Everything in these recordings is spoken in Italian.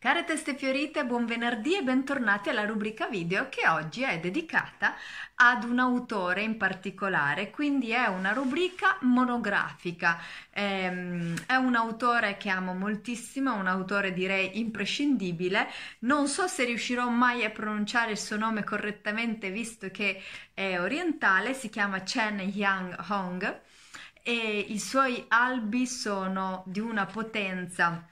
Care teste fiorite, buon venerdì e bentornati alla rubrica video che oggi è dedicata ad un autore in particolare, quindi è una rubrica monografica. Ehm, è un autore che amo moltissimo, un autore direi imprescindibile. Non so se riuscirò mai a pronunciare il suo nome correttamente visto che è orientale, si chiama Chen Yang Hong e i suoi albi sono di una potenza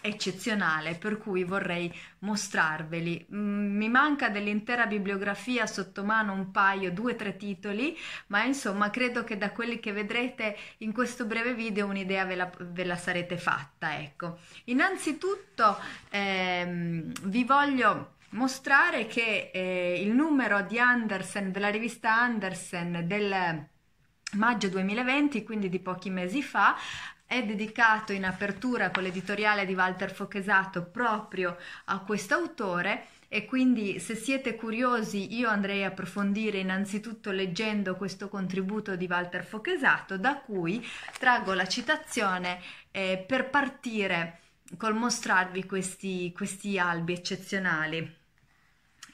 eccezionale per cui vorrei mostrarveli. Mm, mi manca dell'intera bibliografia sotto mano un paio, due o tre titoli, ma insomma credo che da quelli che vedrete in questo breve video un'idea ve la, ve la sarete fatta. Ecco. Innanzitutto ehm, vi voglio mostrare che eh, il numero di Andersen, della rivista Andersen del maggio 2020, quindi di pochi mesi fa, è dedicato in apertura con l'editoriale di Walter Fochesato proprio a questo autore e quindi se siete curiosi io andrei a approfondire innanzitutto leggendo questo contributo di Walter Fochesato da cui traggo la citazione eh, per partire col mostrarvi questi, questi albi eccezionali.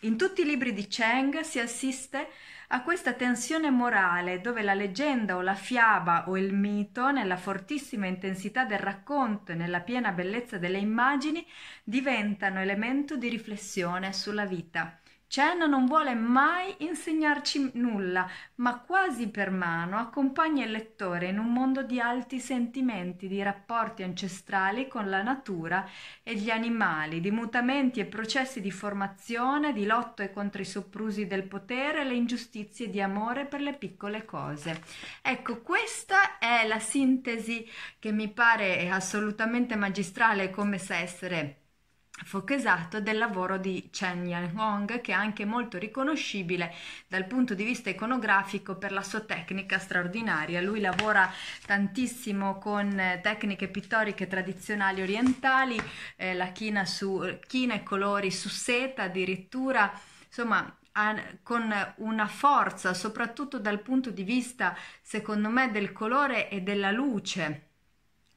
In tutti i libri di Cheng si assiste a questa tensione morale dove la leggenda o la fiaba o il mito, nella fortissima intensità del racconto e nella piena bellezza delle immagini, diventano elemento di riflessione sulla vita. Chen non vuole mai insegnarci nulla, ma quasi per mano accompagna il lettore in un mondo di alti sentimenti, di rapporti ancestrali con la natura e gli animali, di mutamenti e processi di formazione, di lotte contro i soprusi del potere e le ingiustizie di amore per le piccole cose. Ecco, questa è la sintesi che mi pare assolutamente magistrale, come sa essere focusato del lavoro di Chen Yang-hong, che è anche molto riconoscibile dal punto di vista iconografico per la sua tecnica straordinaria. Lui lavora tantissimo con eh, tecniche pittoriche tradizionali orientali, eh, la china, su, china e colori su seta addirittura, insomma con una forza, soprattutto dal punto di vista, secondo me, del colore e della luce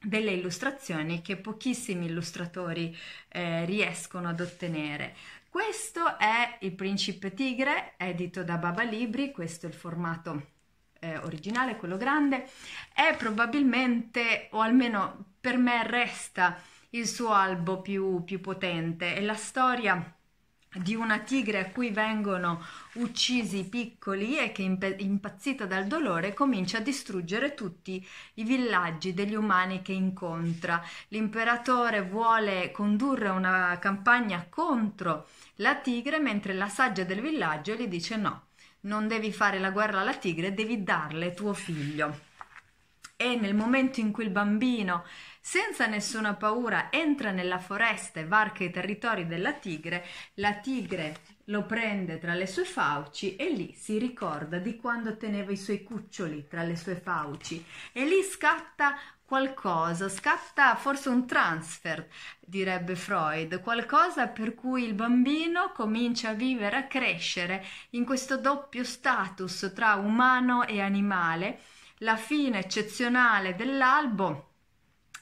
delle illustrazioni che pochissimi illustratori eh, riescono ad ottenere. Questo è Il Principe Tigre, edito da Baba Libri, questo è il formato eh, originale, quello grande, è probabilmente, o almeno per me resta, il suo albo più, più potente e la storia di una tigre a cui vengono uccisi i piccoli e che impazzita dal dolore comincia a distruggere tutti i villaggi degli umani che incontra. L'imperatore vuole condurre una campagna contro la tigre mentre la saggia del villaggio gli dice no, non devi fare la guerra alla tigre, devi darle tuo figlio. E nel momento in cui il bambino senza nessuna paura entra nella foresta e varca i territori della tigre. La tigre lo prende tra le sue fauci e lì si ricorda di quando teneva i suoi cuccioli tra le sue fauci e lì scatta qualcosa, scatta forse un transfer, direbbe Freud, qualcosa per cui il bambino comincia a vivere, a crescere in questo doppio status tra umano e animale, la fine eccezionale dell'albo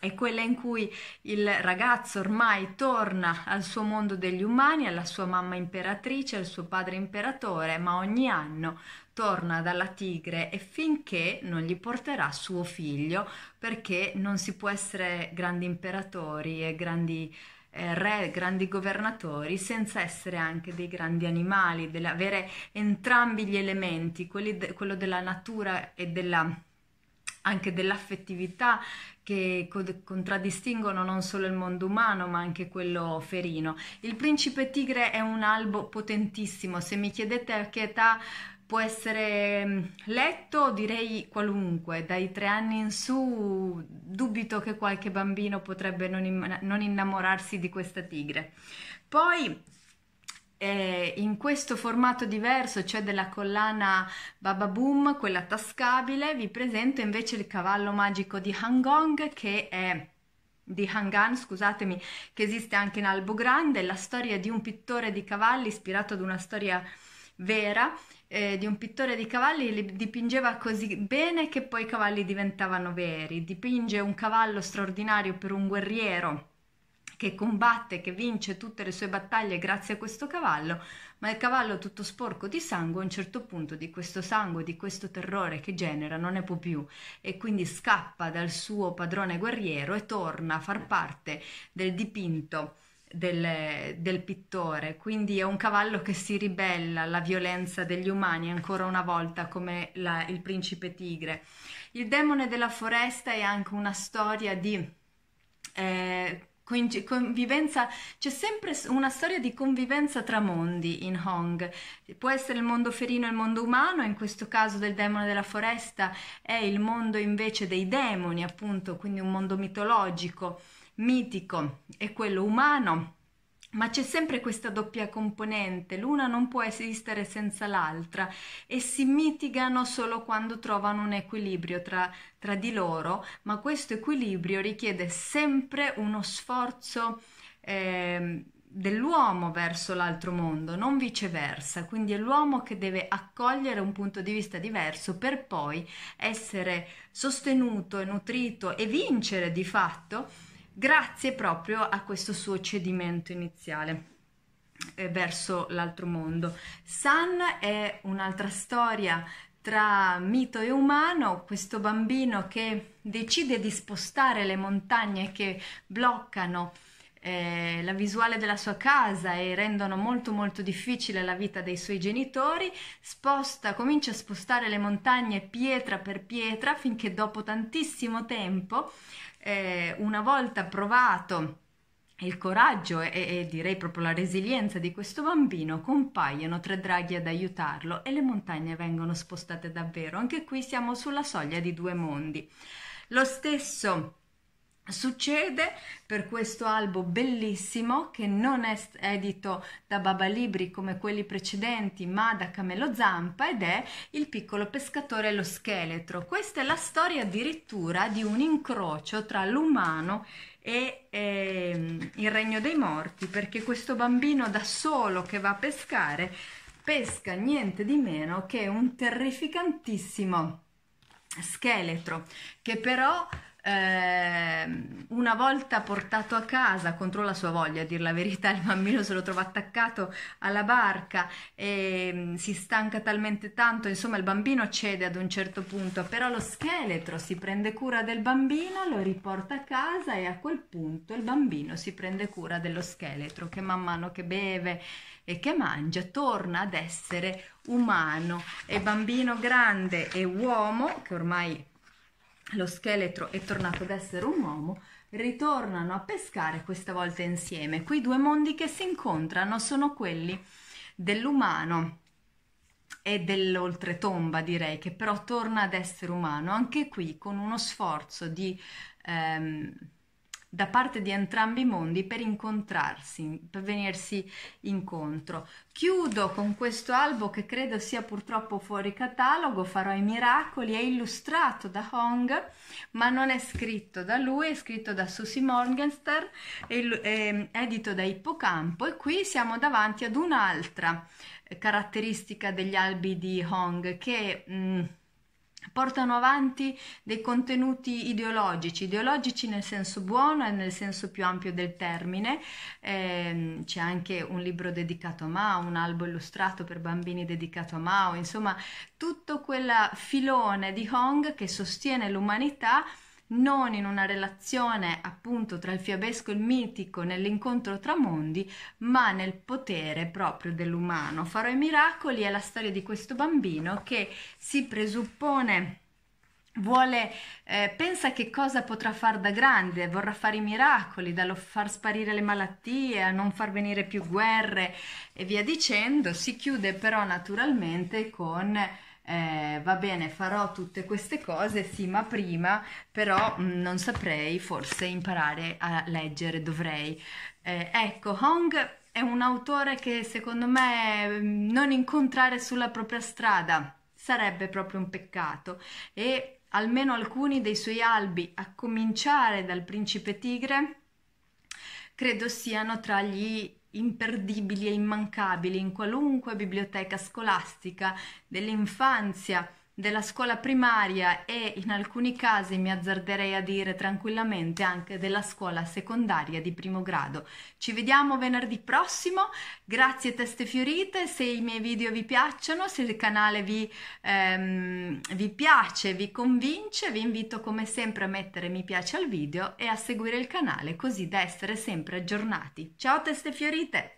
è quella in cui il ragazzo ormai torna al suo mondo degli umani, alla sua mamma imperatrice, al suo padre imperatore, ma ogni anno torna dalla tigre e finché non gli porterà suo figlio, perché non si può essere grandi imperatori e grandi eh, re, grandi governatori, senza essere anche dei grandi animali, della, avere entrambi gli elementi, de, quello della natura e della anche dell'affettività che contraddistinguono non solo il mondo umano ma anche quello ferino. Il principe tigre è un albo potentissimo, se mi chiedete a che età può essere mm, letto, direi qualunque, dai tre anni in su dubito che qualche bambino potrebbe non, non innamorarsi di questa tigre. Poi e in questo formato diverso, cioè della collana Baba Boom, quella tascabile, vi presento invece il cavallo magico di Hangong che è di Hangan, scusatemi, che esiste anche in Albo Grande, la storia di un pittore di cavalli ispirato ad una storia vera eh, di un pittore di cavalli li dipingeva così bene che poi i cavalli diventavano veri. Dipinge un cavallo straordinario per un guerriero che combatte, che vince tutte le sue battaglie grazie a questo cavallo, ma il cavallo tutto sporco di sangue a un certo punto di questo sangue, di questo terrore che genera, non ne può più e quindi scappa dal suo padrone guerriero e torna a far parte del dipinto. Del, del, pittore, quindi è un cavallo che si ribella alla violenza degli umani ancora una volta come la, il principe tigre. Il demone della foresta è anche una storia di eh, convivenza, c'è sempre una storia di convivenza tra mondi in Hong. Può essere il mondo ferino e il mondo umano, in questo caso del demone della foresta è il mondo invece dei demoni, appunto, quindi un mondo mitologico, mitico e quello umano ma c'è sempre questa doppia componente, l'una non può esistere senza l'altra e si mitigano solo quando trovano un equilibrio tra, tra di loro, ma questo equilibrio richiede sempre uno sforzo eh, dell'uomo verso l'altro mondo, non viceversa, quindi è l'uomo che deve accogliere un punto di vista diverso per poi essere sostenuto e nutrito e vincere di fatto grazie proprio a questo suo cedimento iniziale eh, verso l'altro mondo. San è un'altra storia tra mito e umano, questo bambino che decide di spostare le montagne che bloccano eh, la visuale della sua casa e rendono molto molto difficile la vita dei suoi genitori, sposta, comincia a spostare le montagne pietra per pietra finché dopo tantissimo tempo eh, una volta provato il coraggio e, e, direi proprio la resilienza di questo bambino, compaiono tre draghi ad aiutarlo e le montagne vengono spostate davvero. Anche qui siamo sulla soglia di due mondi. Lo stesso Succede per questo albo bellissimo che non è edito da Baba Libri come quelli precedenti ma da Camelo Zampa ed è Il piccolo pescatore e lo scheletro. Questa è la storia addirittura di un incrocio tra l'umano e eh, il regno dei morti perché questo bambino da solo che va a pescare pesca niente di meno che un terrificantissimo scheletro che però eh, una volta portato a casa contro la sua voglia, a dir la verità, il bambino se lo trova attaccato alla barca e ehm, si stanca talmente tanto, insomma il bambino cede ad un certo punto, però lo scheletro si prende cura del bambino, lo riporta a casa e a quel punto il bambino si prende cura dello scheletro che man mano che beve e che mangia torna ad essere umano e bambino grande e uomo che ormai lo scheletro è tornato ad essere un uomo, ritornano a pescare questa volta insieme. Quei due mondi che si incontrano sono quelli dell'umano e dell'oltretomba, direi, che però torna ad essere umano, anche qui con uno sforzo di... Ehm, da parte di entrambi i mondi per incontrarsi, per venirsi incontro. Chiudo con questo albo che credo sia purtroppo fuori catalogo, Farò i miracoli, è illustrato da Hong, ma non è scritto da lui, è scritto da Susie Morgenster, è, è edito da Ippocampo e qui siamo davanti ad un'altra caratteristica degli albi di Hong che... Mh, mm, portano avanti dei contenuti ideologici, ideologici nel senso buono e nel senso più ampio del termine. Eh, c'è anche un libro dedicato a Mao, un albo illustrato per bambini dedicato a Mao, insomma tutto quel filone di Hong che sostiene l'umanità non in una relazione appunto tra il fiabesco e il mitico, nell'incontro tra mondi, ma nel potere proprio dell'umano. Farò i miracoli è la storia di questo bambino che si presuppone vuole, eh, pensa che cosa potrà far da grande, vorrà fare i miracoli, dallo far sparire le malattie, a non far venire più guerre e via dicendo, si chiude però naturalmente con eh, va bene, farò tutte queste cose, sì, ma prima però mh, mm, non saprei, forse imparare a leggere dovrei. Eh, ecco, Hong è un autore che secondo me mm, non incontrare sulla propria strada sarebbe proprio un peccato e almeno alcuni dei suoi albi, a cominciare dal Principe Tigre, credo siano tra gli imperdibili e immancabili in qualunque biblioteca scolastica dell'infanzia della scuola primaria e in alcuni casi mi azzarderei a dire tranquillamente anche della scuola secondaria di primo grado. Ci vediamo venerdì prossimo, grazie teste fiorite, se i miei video vi piacciono, se il canale vi, ehm, vi piace, vi convince, vi invito come sempre a mettere mi piace al video e a seguire il canale così da essere sempre aggiornati. Ciao teste fiorite!